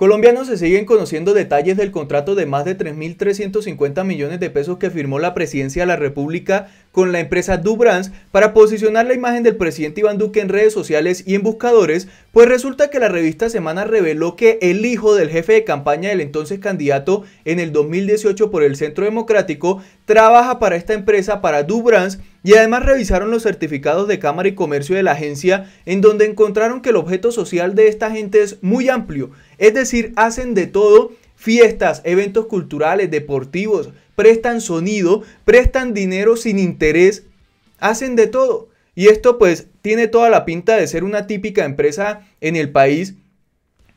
Colombianos se siguen conociendo detalles del contrato de más de 3.350 millones de pesos que firmó la presidencia de la República con la empresa Dubrans para posicionar la imagen del presidente Iván Duque en redes sociales y en buscadores, pues resulta que la revista Semana reveló que el hijo del jefe de campaña del entonces candidato en el 2018 por el Centro Democrático trabaja para esta empresa, para Dubrans, y además revisaron los certificados de Cámara y Comercio de la agencia en donde encontraron que el objeto social de esta gente es muy amplio, es decir, hacen de todo, fiestas, eventos culturales, deportivos, prestan sonido, prestan dinero sin interés, hacen de todo. Y esto pues tiene toda la pinta de ser una típica empresa en el país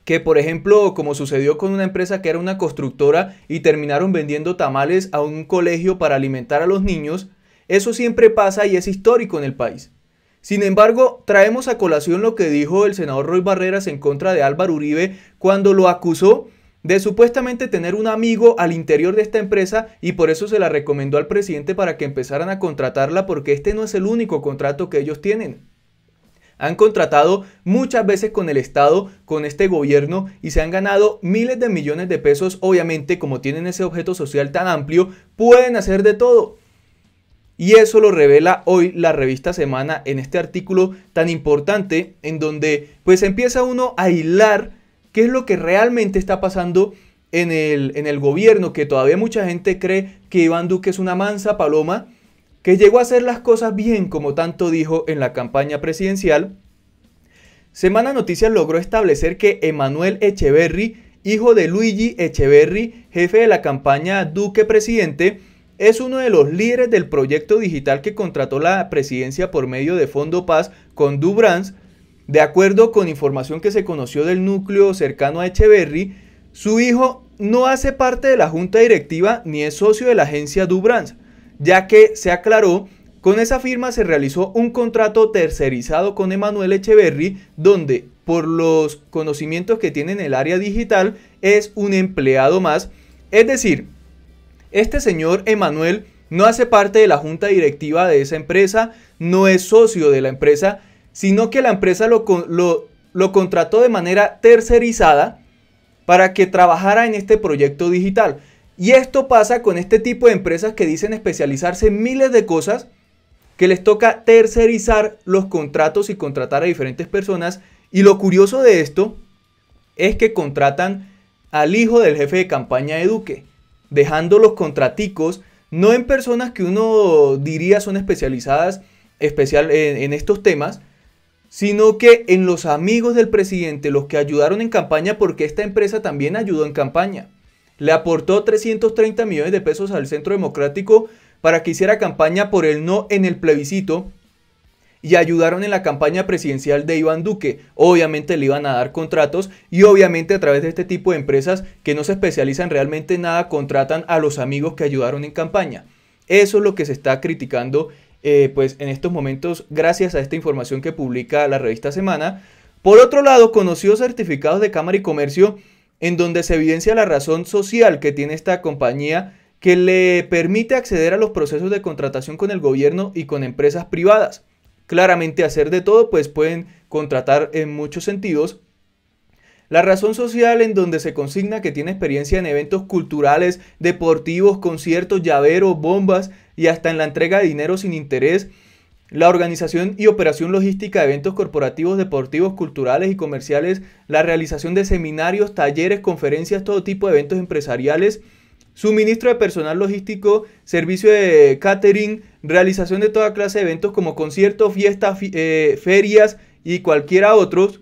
que por ejemplo, como sucedió con una empresa que era una constructora y terminaron vendiendo tamales a un colegio para alimentar a los niños, eso siempre pasa y es histórico en el país. Sin embargo, traemos a colación lo que dijo el senador Roy Barreras en contra de Álvaro Uribe cuando lo acusó de supuestamente tener un amigo al interior de esta empresa y por eso se la recomendó al presidente para que empezaran a contratarla porque este no es el único contrato que ellos tienen. Han contratado muchas veces con el Estado, con este gobierno y se han ganado miles de millones de pesos. Obviamente, como tienen ese objeto social tan amplio, pueden hacer de todo. Y eso lo revela hoy la revista Semana en este artículo tan importante en donde pues empieza uno a hilar qué es lo que realmente está pasando en el, en el gobierno, que todavía mucha gente cree que Iván Duque es una mansa paloma, que llegó a hacer las cosas bien como tanto dijo en la campaña presidencial. Semana Noticias logró establecer que Emanuel Echeverry, hijo de Luigi Echeverry, jefe de la campaña Duque Presidente, es uno de los líderes del proyecto digital que contrató la presidencia por medio de Fondo Paz con Dubrans. De acuerdo con información que se conoció del núcleo cercano a Echeverry, su hijo no hace parte de la junta directiva ni es socio de la agencia Dubrans, ya que se aclaró con esa firma se realizó un contrato tercerizado con Emanuel Echeverry, donde, por los conocimientos que tiene en el área digital, es un empleado más. Es decir, este señor Emanuel no hace parte de la junta directiva de esa empresa, no es socio de la empresa, sino que la empresa lo, lo contrató de manera tercerizada para que trabajara en este proyecto digital. Y esto pasa con este tipo de empresas que dicen especializarse en miles de cosas, que les toca tercerizar los contratos y contratar a diferentes personas. Y lo curioso de esto es que contratan al hijo del jefe de campaña de Duque dejando los contraticos, no en personas que uno diría son especializadas especial en, en estos temas, sino que en los amigos del presidente, los que ayudaron en campaña, porque esta empresa también ayudó en campaña. Le aportó 330 millones de pesos al Centro Democrático para que hiciera campaña por el no en el plebiscito y ayudaron en la campaña presidencial de Iván Duque. Obviamente le iban a dar contratos y obviamente a través de este tipo de empresas que no se especializan realmente en nada, contratan a los amigos que ayudaron en campaña. Eso es lo que se está criticando eh, pues en estos momentos gracias a esta información que publica la revista Semana. Por otro lado, conoció certificados de Cámara y Comercio en donde se evidencia la razón social que tiene esta compañía que le permite acceder a los procesos de contratación con el gobierno y con empresas privadas claramente hacer de todo, pues pueden contratar en muchos sentidos. La razón social en donde se consigna que tiene experiencia en eventos culturales, deportivos, conciertos, llaveros, bombas y hasta en la entrega de dinero sin interés. La organización y operación logística de eventos corporativos, deportivos, culturales y comerciales, la realización de seminarios, talleres, conferencias, todo tipo de eventos empresariales, suministro de personal logístico, servicio de catering, realización de toda clase de eventos como conciertos, fiestas, eh, ferias y cualquiera otros.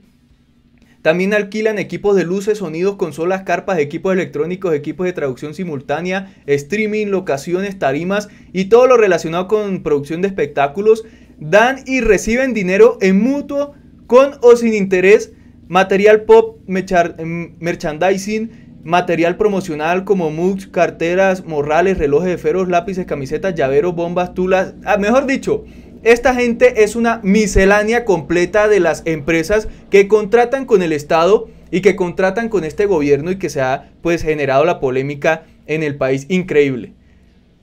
También alquilan equipos de luces, sonidos, consolas, carpas, equipos electrónicos, equipos de traducción simultánea, streaming, locaciones, tarimas y todo lo relacionado con producción de espectáculos. Dan y reciben dinero en mutuo, con o sin interés, material pop, mm, merchandising, material promocional como mugs, carteras, morrales, relojes de feros, lápices, camisetas, llaveros, bombas, tulas. Ah, mejor dicho, esta gente es una miscelánea completa de las empresas que contratan con el Estado y que contratan con este gobierno y que se ha pues generado la polémica en el país increíble.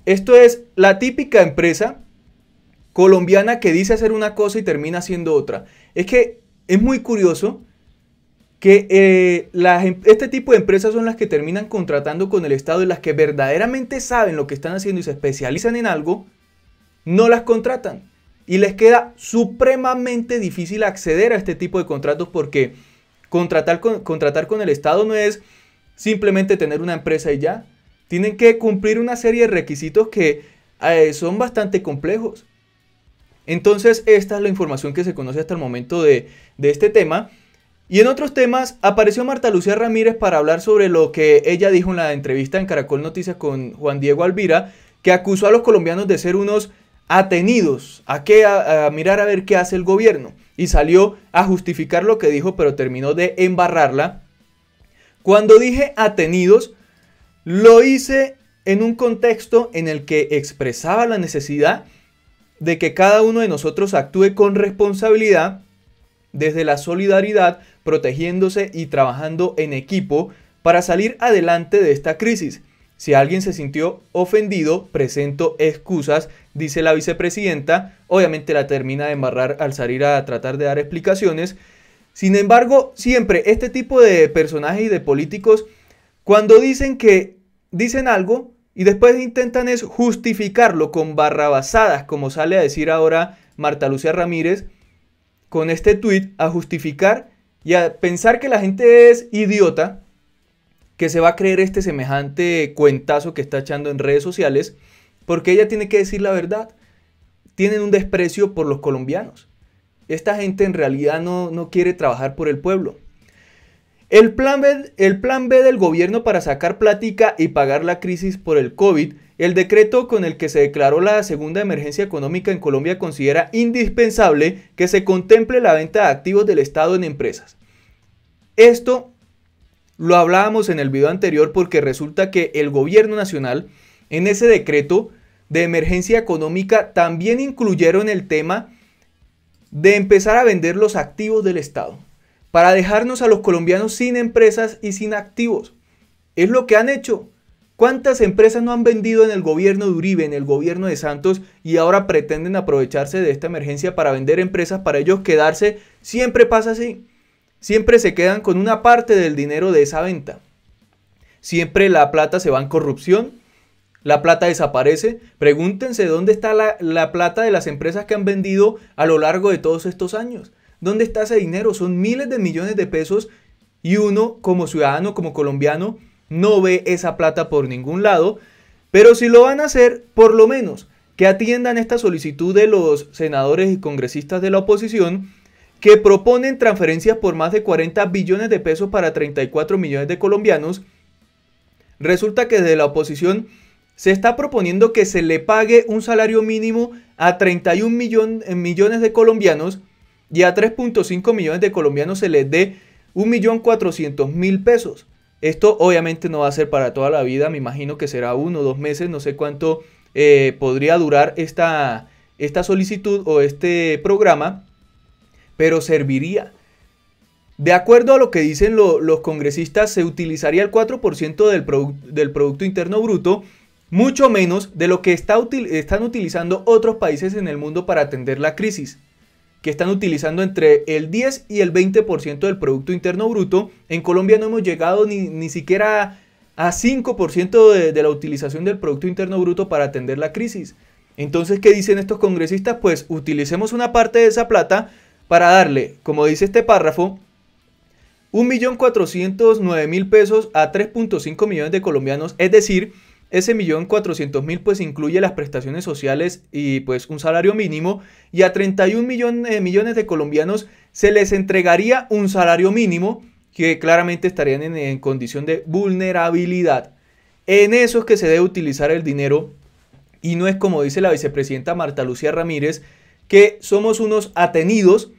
Esto es la típica empresa colombiana que dice hacer una cosa y termina haciendo otra. Es que es muy curioso que eh, em, este tipo de empresas son las que terminan contratando con el Estado y las que verdaderamente saben lo que están haciendo y se especializan en algo, no las contratan. Y les queda supremamente difícil acceder a este tipo de contratos porque contratar con, contratar con el Estado no es simplemente tener una empresa y ya. Tienen que cumplir una serie de requisitos que eh, son bastante complejos. Entonces, esta es la información que se conoce hasta el momento de, de este tema. Y en otros temas, apareció Marta Lucía Ramírez para hablar sobre lo que ella dijo en la entrevista en Caracol Noticias con Juan Diego Alvira, que acusó a los colombianos de ser unos atenidos a, que, mirar a ver qué hace el gobierno. Y salió a justificar lo que dijo, pero terminó de embarrarla. Cuando dije atenidos, lo hice en un contexto en el que expresaba la necesidad de que cada uno de nosotros actúe con responsabilidad desde la solidaridad, protegiéndose y trabajando en equipo para salir adelante de esta crisis. Si alguien se sintió ofendido, presento excusas, dice la vicepresidenta. Obviamente la termina de embarrar al salir a tratar de dar explicaciones. Sin embargo, siempre este tipo de personajes y de políticos, cuando dicen que dicen algo y después intentan es justificarlo con barrabasadas, como sale a decir ahora Marta Lucía Ramírez, con este tweet a justificar y a pensar que la gente es idiota, que se va a creer este semejante cuentazo que está echando en redes sociales, porque ella tiene que decir la verdad. Tienen un desprecio por los colombianos. Esta gente en realidad no, quiere trabajar por el pueblo. El plan, B, el plan B del gobierno para sacar plática y pagar la crisis por el COVID el decreto con el que se declaró la segunda emergencia económica en Colombia considera indispensable que se contemple la venta de activos del Estado en empresas. Esto lo hablábamos en el video anterior porque resulta que el gobierno nacional en ese decreto de emergencia económica también incluyeron el tema de empezar a vender los activos del Estado para dejarnos a los colombianos sin empresas y sin activos. Es lo que han hecho. ¿Cuántas empresas no han vendido en el gobierno de Uribe, en el gobierno de Santos, y ahora pretenden aprovecharse de esta emergencia para vender empresas, para ellos quedarse? Siempre pasa así. Siempre se quedan con una parte del dinero de esa venta. Siempre la plata se va en corrupción, la plata desaparece. Pregúntense dónde está la, plata de las empresas que han vendido a lo largo de todos estos años. ¿Dónde está ese dinero? Son miles de millones de pesos y uno como ciudadano, como colombiano, no ve esa plata por ningún lado, pero si lo van a hacer, por lo menos que atiendan esta solicitud de los senadores y congresistas de la oposición que proponen transferencias por más de 40 billones de pesos para 34 millones de colombianos, resulta que desde la oposición se está proponiendo que se le pague un salario mínimo a 31 eh, millones de colombianos y a 3.5 millones de colombianos se les dé 1.400.000 pesos. Esto obviamente no va a ser para toda la vida, me imagino que será uno o dos meses, no sé cuánto eh, podría durar esta, esta solicitud o este programa, pero serviría. De acuerdo a lo que dicen los congresistas, se utilizaría el 4% del, PIB, Producto Interno Bruto, mucho menos de lo que está están utilizando otros países en el mundo para atender la crisis que están utilizando entre el 10 y el 20% del Producto Interno Bruto. En Colombia no hemos llegado ni, siquiera a 5% de, de la utilización del Producto Interno Bruto para atender la crisis. Entonces, ¿qué dicen estos congresistas? Pues utilicemos una parte de esa plata para darle, como dice este párrafo, 1.409.000 pesos a 3.5 millones de colombianos, es decir, ese millón cuatrocientos mil pues incluye las prestaciones sociales y pues un salario mínimo y a 31 millones, eh, millones de colombianos se les entregaría un salario mínimo que claramente estarían en, en condición de vulnerabilidad. En eso es que se debe utilizar el dinero y no es como dice la vicepresidenta Marta Lucía Ramírez que somos unos atenidos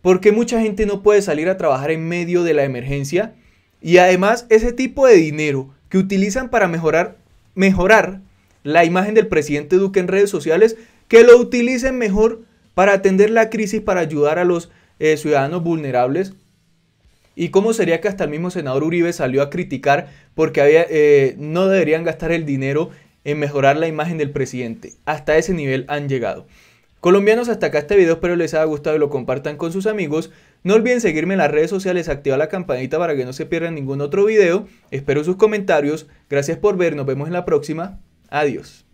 porque mucha gente no puede salir a trabajar en medio de la emergencia y además ese tipo de dinero que utilizan para mejorar, mejorar la imagen del presidente Duque en redes sociales, que lo utilicen mejor para atender la crisis, para ayudar a los eh, ciudadanos vulnerables. ¿Y cómo sería que hasta el mismo senador Uribe salió a criticar porque eh, no deberían gastar el dinero en mejorar la imagen del presidente? Hasta ese nivel han llegado. Colombianos, hasta acá este video, espero les haya gustado y lo compartan con sus amigos. No olviden seguirme en las redes sociales, activar la campanita para que no se pierdan ningún otro video. Espero sus comentarios. Gracias por ver, nos vemos en la próxima. Adiós.